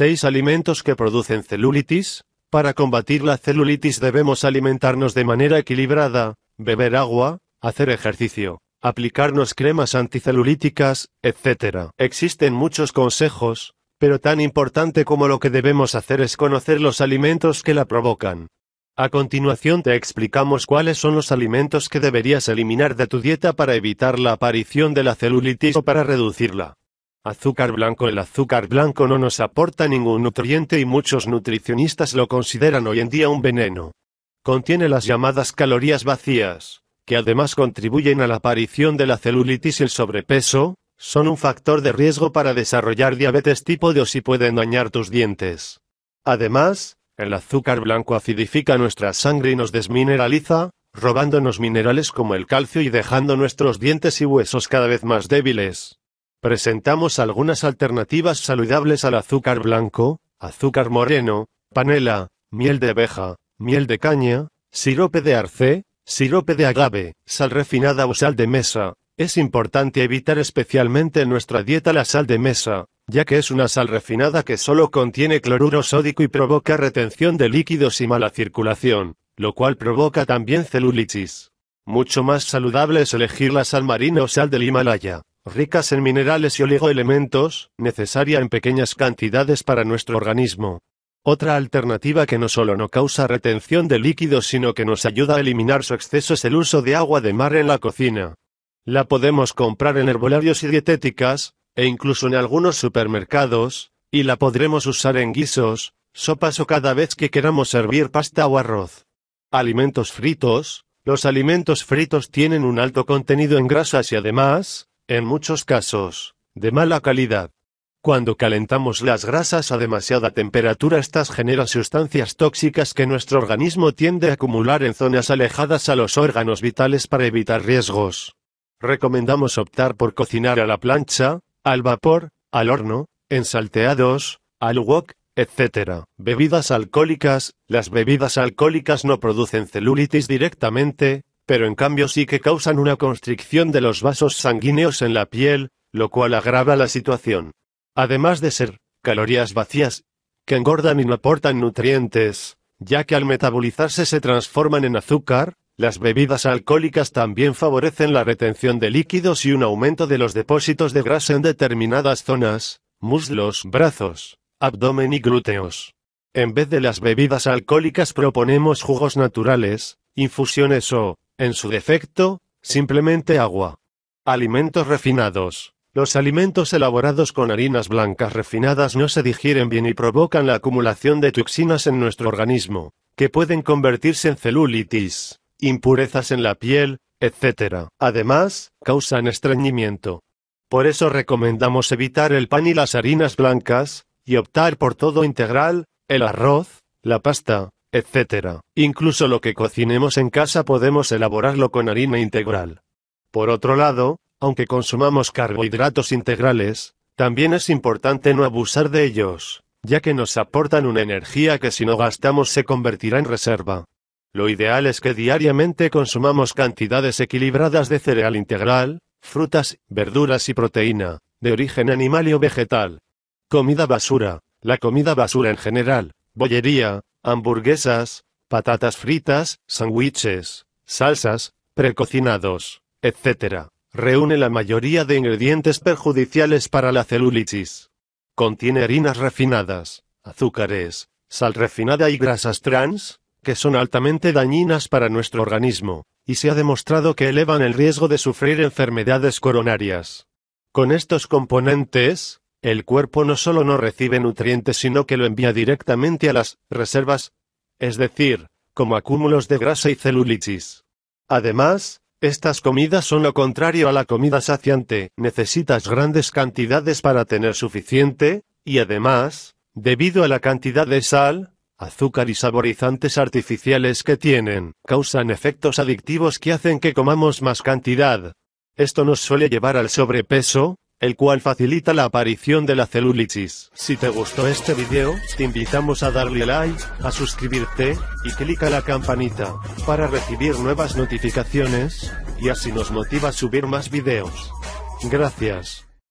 6 alimentos que producen celulitis. Para combatir la celulitis debemos alimentarnos de manera equilibrada, beber agua, hacer ejercicio, aplicarnos cremas anticelulíticas, etc. Existen muchos consejos, pero tan importante como lo que debemos hacer es conocer los alimentos que la provocan. A continuación te explicamos cuáles son los alimentos que deberías eliminar de tu dieta para evitar la aparición de la celulitis o para reducirla. Azúcar blanco El azúcar blanco no nos aporta ningún nutriente y muchos nutricionistas lo consideran hoy en día un veneno. Contiene las llamadas calorías vacías, que además contribuyen a la aparición de la celulitis y el sobrepeso, son un factor de riesgo para desarrollar diabetes tipo 2 y pueden dañar tus dientes. Además, el azúcar blanco acidifica nuestra sangre y nos desmineraliza, robándonos minerales como el calcio y dejando nuestros dientes y huesos cada vez más débiles. Presentamos algunas alternativas saludables al azúcar blanco, azúcar moreno, panela, miel de abeja, miel de caña, sirope de arce, sirope de agave, sal refinada o sal de mesa. Es importante evitar especialmente en nuestra dieta la sal de mesa, ya que es una sal refinada que solo contiene cloruro sódico y provoca retención de líquidos y mala circulación, lo cual provoca también celulitis. Mucho más saludable es elegir la sal marina o sal del Himalaya, ricas en minerales y oligoelementos, necesaria en pequeñas cantidades para nuestro organismo. Otra alternativa que no solo no causa retención de líquidos sino que nos ayuda a eliminar su exceso es el uso de agua de mar en la cocina. La podemos comprar en herbolarios y dietéticas, e incluso en algunos supermercados, y la podremos usar en guisos, sopas o cada vez que queramos servir pasta o arroz. Alimentos fritos. Los alimentos fritos tienen un alto contenido en grasas y además, en muchos casos, de mala calidad. Cuando calentamos las grasas a demasiada temperatura estas generan sustancias tóxicas que nuestro organismo tiende a acumular en zonas alejadas a los órganos vitales para evitar riesgos. Recomendamos optar por cocinar a la plancha, al vapor, al horno, en salteados, al wok, etc. Bebidas alcohólicas. Las bebidas alcohólicas no producen celulitis directamente, pero en cambio sí que causan una constricción de los vasos sanguíneos en la piel, lo cual agrava la situación. Además de ser calorías vacías, que engordan y no aportan nutrientes, ya que al metabolizarse se transforman en azúcar, las bebidas alcohólicas también favorecen la retención de líquidos y un aumento de los depósitos de grasa en determinadas zonas, muslos, brazos, abdomen y glúteos. En vez de las bebidas alcohólicas proponemos jugos naturales, infusiones o en su defecto, simplemente agua. Alimentos refinados. Los alimentos elaborados con harinas blancas refinadas no se digieren bien y provocan la acumulación de toxinas en nuestro organismo, que pueden convertirse en celulitis, impurezas en la piel, etc. Además, causan estreñimiento. Por eso recomendamos evitar el pan y las harinas blancas, y optar por todo integral, el arroz, la pasta, etcétera. Incluso lo que cocinemos en casa podemos elaborarlo con harina integral. Por otro lado, aunque consumamos carbohidratos integrales, también es importante no abusar de ellos, ya que nos aportan una energía que si no gastamos se convertirá en reserva. Lo ideal es que diariamente consumamos cantidades equilibradas de cereal integral, frutas, verduras y proteína, de origen animal y o vegetal. Comida basura. La comida basura en general, bollería, hamburguesas, patatas fritas, sándwiches, salsas, precocinados, etc. Reúne la mayoría de ingredientes perjudiciales para la celulitis. Contiene harinas refinadas, azúcares, sal refinada y grasas trans, que son altamente dañinas para nuestro organismo, y se ha demostrado que elevan el riesgo de sufrir enfermedades coronarias. Con estos componentes, el cuerpo no solo no recibe nutrientes sino que lo envía directamente a las reservas, es decir, como acúmulos de grasa y celulitis. Además, estas comidas son lo contrario a la comida saciante, necesitas grandes cantidades para tener suficiente, y además, debido a la cantidad de sal, azúcar y saborizantes artificiales que tienen, causan efectos adictivos que hacen que comamos más cantidad. Esto nos suele llevar al sobrepeso, el cual facilita la aparición de la celulitis. Si te gustó este video, te invitamos a darle like, a suscribirte, y clica la campanita, para recibir nuevas notificaciones, y así nos motiva a subir más videos. Gracias.